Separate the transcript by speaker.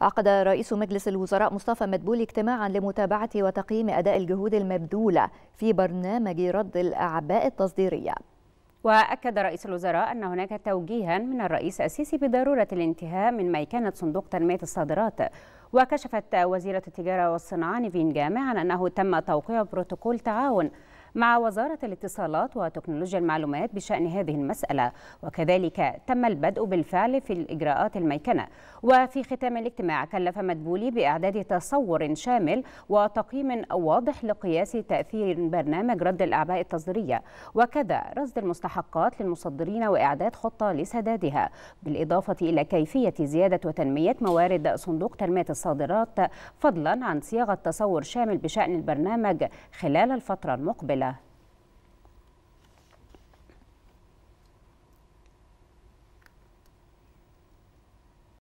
Speaker 1: عقد رئيس مجلس الوزراء مصطفى مدبول اجتماعا لمتابعة وتقييم أداء الجهود المبذولة في برنامج رد الأعباء التصديرية
Speaker 2: وأكد رئيس الوزراء أن هناك توجيها من الرئيس السيسي بضرورة الانتهاء من كانت صندوق تنمية الصادرات وكشفت وزيرة التجارة والصناعة نيفين جامع عن أنه تم توقيع بروتوكول تعاون مع وزارة الاتصالات وتكنولوجيا المعلومات بشأن هذه المسألة وكذلك تم البدء بالفعل في الإجراءات الميكنة وفي ختام الاجتماع كلف مدبولي بإعداد تصور شامل وتقييم واضح لقياس تأثير برنامج رد الأعباء التصديرية وكذا رصد المستحقات للمصدرين وإعداد خطة لسدادها بالإضافة إلى كيفية زيادة وتنمية موارد صندوق تنمية الصادرات فضلا عن صياغة تصور شامل بشأن البرنامج خلال الفترة المقبلة Yeah.